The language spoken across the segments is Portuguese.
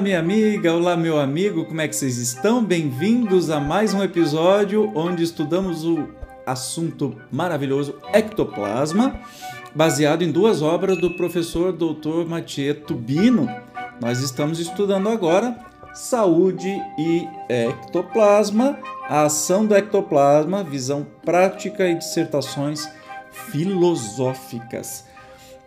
Olá, minha amiga, olá, meu amigo, como é que vocês estão? Bem-vindos a mais um episódio onde estudamos o assunto maravilhoso ectoplasma, baseado em duas obras do professor Dr. Mathieu Tubino. Nós estamos estudando agora saúde e ectoplasma, a ação do ectoplasma, visão prática e dissertações filosóficas.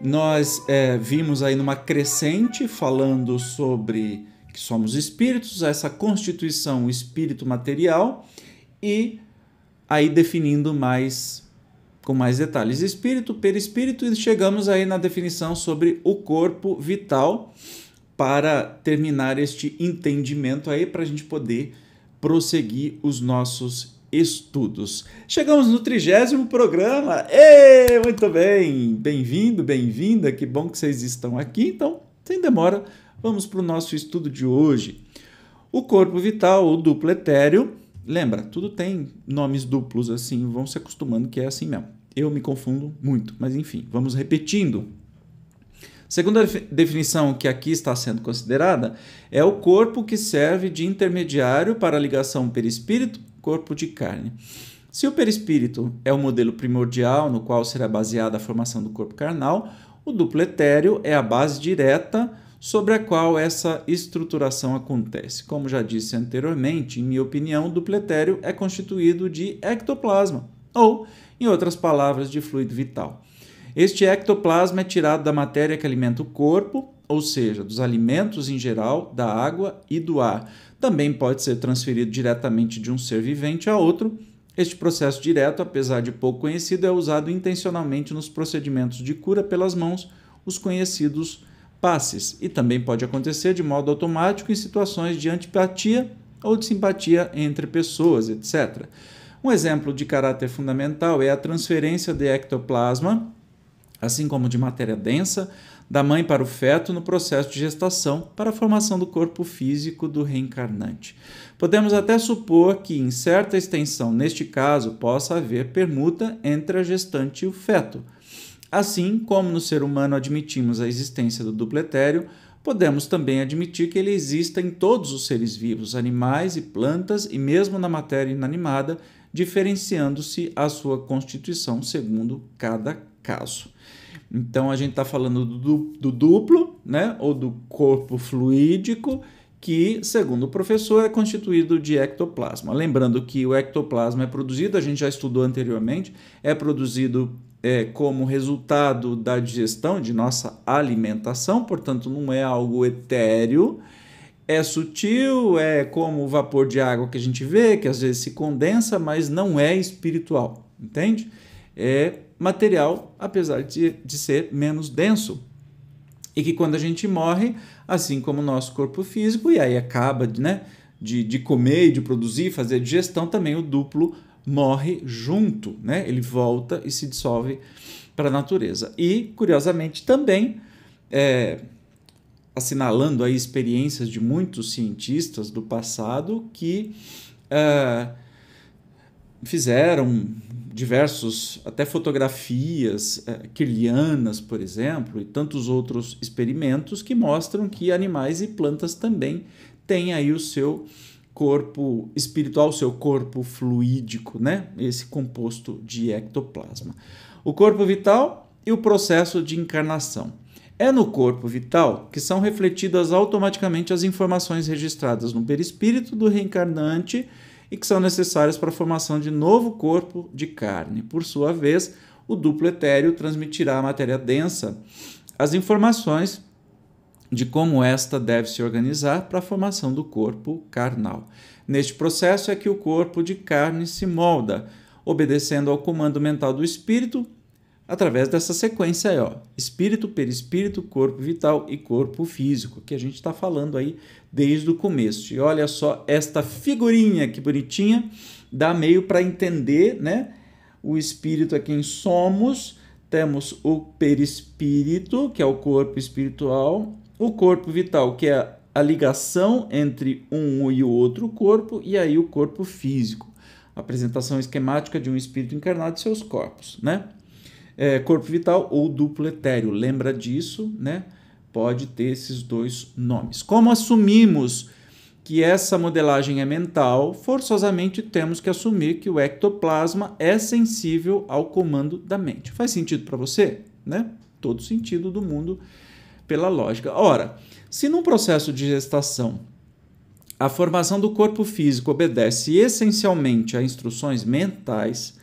Nós é, vimos aí numa crescente falando sobre que somos espíritos, essa constituição espírito material e aí definindo mais com mais detalhes espírito, perispírito e chegamos aí na definição sobre o corpo vital para terminar este entendimento aí para a gente poder prosseguir os nossos estudos. Chegamos no trigésimo programa. Ei, muito bem! Bem-vindo, bem-vinda. Que bom que vocês estão aqui. Então, sem demora, vamos para o nosso estudo de hoje. O corpo vital, o duplo etéreo. Lembra, tudo tem nomes duplos assim, vão se acostumando que é assim mesmo. Eu me confundo muito, mas enfim, vamos repetindo. Segunda definição que aqui está sendo considerada é o corpo que serve de intermediário para a ligação perispírito corpo de carne. Se o perispírito é o modelo primordial no qual será baseada a formação do corpo carnal, o duplo etéreo é a base direta sobre a qual essa estruturação acontece. Como já disse anteriormente, em minha opinião, o duplo etéreo é constituído de ectoplasma, ou, em outras palavras, de fluido vital. Este ectoplasma é tirado da matéria que alimenta o corpo, ou seja, dos alimentos em geral, da água e do ar, também pode ser transferido diretamente de um ser vivente a outro. Este processo direto, apesar de pouco conhecido, é usado intencionalmente nos procedimentos de cura pelas mãos, os conhecidos passes, e também pode acontecer de modo automático em situações de antipatia ou de simpatia entre pessoas, etc. Um exemplo de caráter fundamental é a transferência de ectoplasma assim como de matéria densa, da mãe para o feto no processo de gestação para a formação do corpo físico do reencarnante. Podemos até supor que, em certa extensão, neste caso, possa haver permuta entre a gestante e o feto. Assim como no ser humano admitimos a existência do dupletério, podemos também admitir que ele exista em todos os seres vivos, animais e plantas, e mesmo na matéria inanimada, diferenciando-se a sua constituição segundo cada caso. Então a gente está falando do, do, duplo, né? Ou do corpo fluídico, que, segundo o professor, é constituído de ectoplasma. Lembrando que o ectoplasma é produzido, a gente já estudou anteriormente, é produzido é, como resultado da digestão, de nossa alimentação, portanto, não é algo etéreo é sutil, é como o vapor de água que a gente vê, que às vezes se condensa, mas não é espiritual, entende? É material, apesar de, de ser menos denso. E que quando a gente morre, assim como o nosso corpo físico, e aí acaba né, de, de comer, de produzir, fazer digestão, também o duplo morre junto, né? ele volta e se dissolve para a natureza. E, curiosamente, também. É, assinalando aí experiências de muitos cientistas do passado que uh, fizeram diversos, até fotografias uh, eh, kirlianas, por exemplo, e tantos outros experimentos que mostram que animais e plantas também têm aí o seu corpo espiritual, seu corpo fluídico, né? Esse composto de ectoplasma. O corpo vital e o processo de encarnação. É no corpo vital que são refletidas automaticamente as informações registradas no perispírito do reencarnante e que são necessárias para a formação de novo corpo de carne. Por sua vez, o duplo etéreo transmitirá à matéria densa as informações de como esta deve se organizar para a formação do corpo carnal. Neste processo é que o corpo de carne se molda, obedecendo ao comando mental do espírito através dessa sequência aí, ó, espírito, perispírito, corpo vital e corpo físico, que a gente está falando aí desde o começo. E olha só esta figurinha que bonitinha, dá meio para entender, né? O espírito é quem somos, temos o perispírito, que é o corpo espiritual, o corpo vital, que é a ligação entre um e o outro corpo, e aí o corpo físico. apresentação esquemática de um espírito encarnado e seus corpos, né? É, corpo vital ou duplo etéreo, lembra disso, né? Pode ter esses dois nomes. Como assumimos que essa modelagem é mental, forçosamente temos que assumir que o ectoplasma é sensível ao comando da mente. Faz sentido para você? Né? Todo sentido do mundo pela lógica. Ora, se num processo de gestação a formação do corpo físico obedece essencialmente a instruções mentais,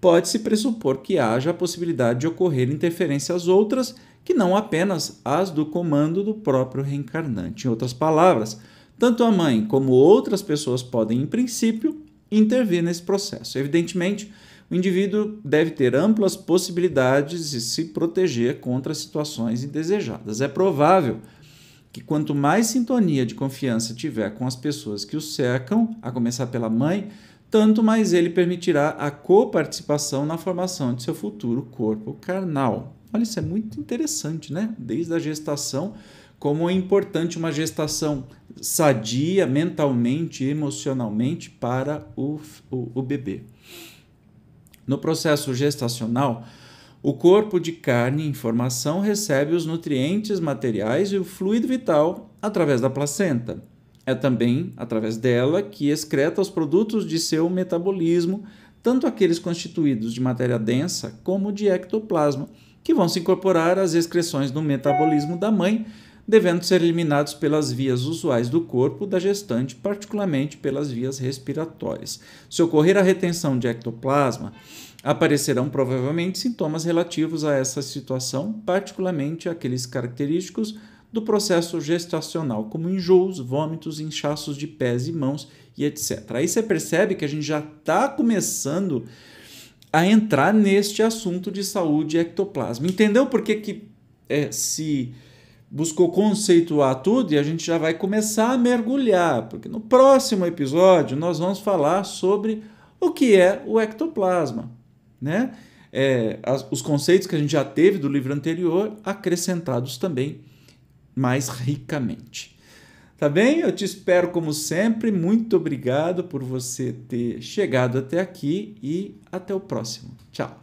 pode-se pressupor que haja a possibilidade de ocorrer interferências outras que não apenas as do comando do próprio reencarnante. Em outras palavras, tanto a mãe como outras pessoas podem, em princípio, intervir nesse processo. Evidentemente, o indivíduo deve ter amplas possibilidades de se proteger contra situações indesejadas. É provável que quanto mais sintonia de confiança tiver com as pessoas que o cercam, a começar pela mãe, tanto mais ele permitirá a coparticipação na formação de seu futuro corpo carnal. Olha, isso é muito interessante, né? Desde a gestação, como é importante uma gestação sadia mentalmente e emocionalmente para o, o, o bebê. No processo gestacional, o corpo de carne em formação recebe os nutrientes materiais e o fluido vital através da placenta. É também através dela que excreta os produtos de seu metabolismo, tanto aqueles constituídos de matéria densa como de ectoplasma, que vão se incorporar às excreções do metabolismo da mãe, devendo ser eliminados pelas vias usuais do corpo da gestante, particularmente pelas vias respiratórias. Se ocorrer a retenção de ectoplasma, aparecerão provavelmente sintomas relativos a essa situação, particularmente aqueles característicos do processo gestacional, como enjoos, vômitos, inchaços de pés e mãos e etc. Aí você percebe que a gente já está começando a entrar neste assunto de saúde ectoplasma. Entendeu por que, que é, se buscou conceituar tudo e a gente já vai começar a mergulhar, porque no próximo episódio nós vamos falar sobre o que é o ectoplasma, né? É, as, os conceitos que a gente já teve do livro anterior acrescentados também mais ricamente. Tá bem? Eu te espero como sempre. Muito obrigado por você ter chegado até aqui e até o próximo. Tchau.